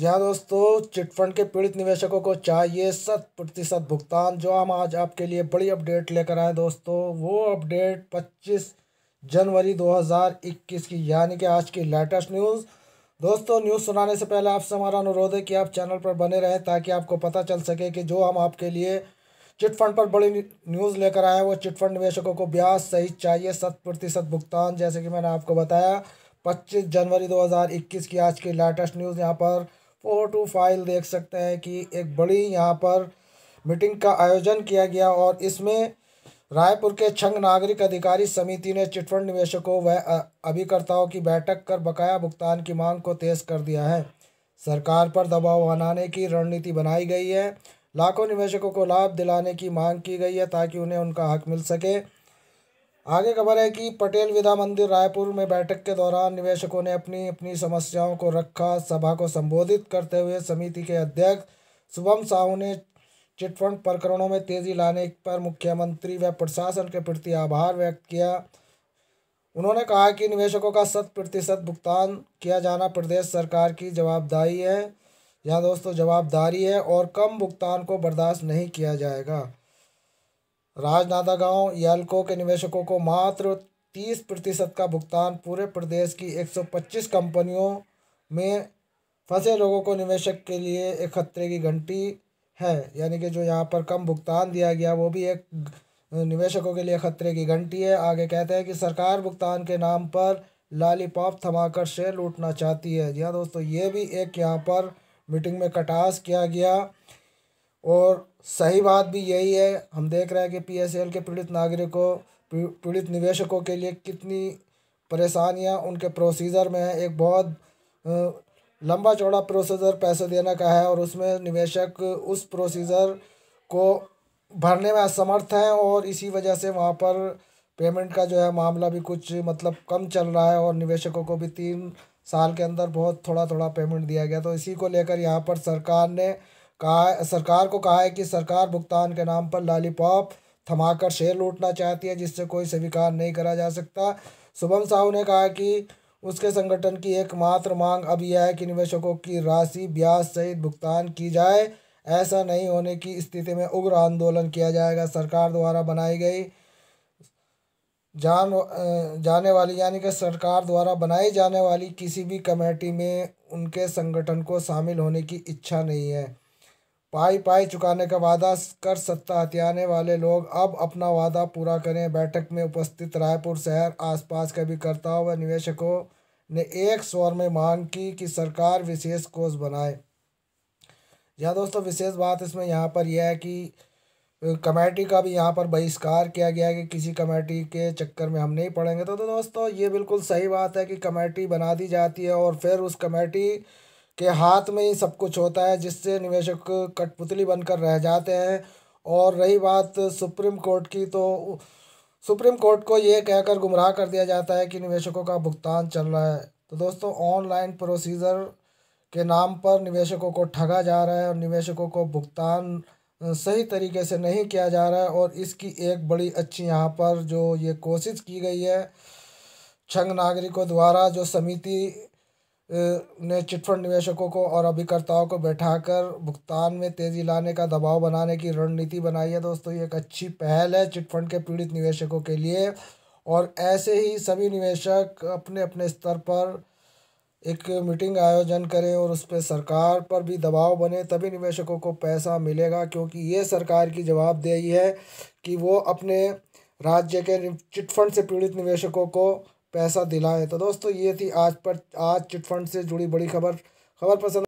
यहाँ दोस्तों चिटफंड के पीड़ित निवेशकों को चाहिए शत प्रतिशत भुगतान जो हम आज आपके लिए बड़ी अपडेट लेकर आए दोस्तों वो अपडेट 25 जनवरी 2021 की यानी कि आज की लेटेस्ट न्यूज़ दोस्तों न्यूज़ सुनाने से पहले आपसे हमारा अनुरोध है कि आप चैनल पर बने रहें ताकि आपको पता चल सके कि जो हम आपके लिए चिटफंड पर बड़ी न्यूज़ लेकर आए हैं वो चिटफंड निवेशकों को ब्याज सहित चाहिए शत प्रतिशत भुगतान जैसे कि मैंने आपको बताया पच्चीस जनवरी 2021 की आज की लेटेस्ट न्यूज़ यहाँ पर फोर टू फाइल देख सकते हैं कि एक बड़ी यहाँ पर मीटिंग का आयोजन किया गया और इसमें रायपुर के छंग नागरिक अधिकारी समिति ने चिटफंड निवेशकों व अभिकर्ताओं की बैठक कर बकाया भुगतान की मांग को तेज कर दिया है सरकार पर दबाव बनाने की रणनीति बनाई गई है लाखों निवेशकों को लाभ दिलाने की मांग की गई है ताकि उन्हें उनका हक मिल सके आगे खबर है कि पटेल विधा मंदिर रायपुर में बैठक के दौरान निवेशकों ने अपनी अपनी समस्याओं को रखा सभा को संबोधित करते हुए समिति के अध्यक्ष शुभम साहू ने चिटफंड प्रकरणों में तेजी लाने पर मुख्यमंत्री व प्रशासन के प्रति आभार व्यक्त किया उन्होंने कहा कि निवेशकों का शत प्रतिशत भुगतान किया जाना प्रदेश सरकार की जवाबदारी है यहाँ दोस्तों जवाबदारी है और कम भुगतान को बर्दाश्त नहीं किया जाएगा राजनांदागांव याल्को के निवेशकों को मात्र तीस प्रतिशत का भुगतान पूरे प्रदेश की एक सौ पच्चीस कंपनियों में फंसे लोगों को निवेशक के लिए एक खतरे की घंटी है यानी कि जो यहाँ पर कम भुगतान दिया गया वो भी एक निवेशकों के लिए खतरे की घंटी है आगे कहते हैं कि सरकार भुगतान के नाम पर पॉप थमाकर शेयर लूटना चाहती है जी हाँ दोस्तों ये भी एक यहाँ पर मीटिंग में कटास किया गया और सही बात भी यही है हम देख रहे हैं कि पीएसएल के पीड़ित नागरिकों पीड़ित निवेशकों के लिए कितनी परेशानियां उनके प्रोसीजर में है एक बहुत लंबा चौड़ा प्रोसीजर पैसे देने का है और उसमें निवेशक उस प्रोसीजर को भरने में असमर्थ हैं और इसी वजह से वहाँ पर पेमेंट का जो है मामला भी कुछ मतलब कम चल रहा है और निवेशकों को भी तीन साल के अंदर बहुत थोड़ा थोड़ा पेमेंट दिया गया तो इसी को लेकर यहाँ पर सरकार ने कहा सरकार को कहा है कि सरकार भुगतान के नाम पर लॉलीपॉप थमाकर शेयर लूटना चाहती है जिससे कोई स्वीकार नहीं करा जा सकता शुभम साहू ने कहा कि उसके संगठन की एकमात्र मांग अब यह है कि निवेशकों की राशि ब्याज सहित भुगतान की जाए ऐसा नहीं होने की स्थिति में उग्र आंदोलन किया जाएगा सरकार द्वारा बनाई गई जान जाने वाली यानी कि सरकार द्वारा बनाई जाने वाली किसी भी कमेटी में उनके संगठन को शामिल होने की इच्छा नहीं है पाई पाई चुकाने का वादा कर सत्ता हथियाने वाले लोग अब अपना वादा पूरा करें बैठक में उपस्थित रायपुर शहर आसपास के अभिकर्ताओं व निवेशकों ने एक स्वर में मांग की कि सरकार विशेष कोष बनाए यहाँ दोस्तों विशेष बात इसमें यहाँ पर यह है कि कमेटी का भी यहाँ पर बहिष्कार किया गया है कि किसी कमेटी के चक्कर में हम नहीं पड़ेंगे तो, तो दोस्तों ये बिल्कुल सही बात है कि कमेटी बना दी जाती है और फिर उस कमेटी के हाथ में ही सब कुछ होता है जिससे निवेशक कठपुतली बनकर रह जाते हैं और रही बात सुप्रीम कोर्ट की तो सुप्रीम कोर्ट को ये कहकर गुमराह कर दिया जाता है कि निवेशकों का भुगतान चल रहा है तो दोस्तों ऑनलाइन प्रोसीजर के नाम पर निवेशकों को ठगा जा रहा है और निवेशकों को भुगतान सही तरीके से नहीं किया जा रहा है और इसकी एक बड़ी अच्छी यहाँ पर जो ये कोशिश की गई है छंग नागरिकों द्वारा जो समिति ने चिटफंड निवेशकों को और अभिकर्ताओं को बैठाकर भुगतान में तेजी लाने का दबाव बनाने की रणनीति बनाई है दोस्तों ये एक अच्छी पहल है चिटफंड के पीड़ित निवेशकों के लिए और ऐसे ही सभी निवेशक अपने अपने स्तर पर एक मीटिंग आयोजन करें और उस पर सरकार पर भी दबाव बने तभी निवेशकों को पैसा मिलेगा क्योंकि ये सरकार की जवाबदेही है कि वो अपने राज्य के चिटफंड से पीड़ित निवेशकों को पैसा दिलाएं तो दोस्तों ये थी आज पर आज चिटफंड से जुड़ी बड़ी खबर खबर पसंद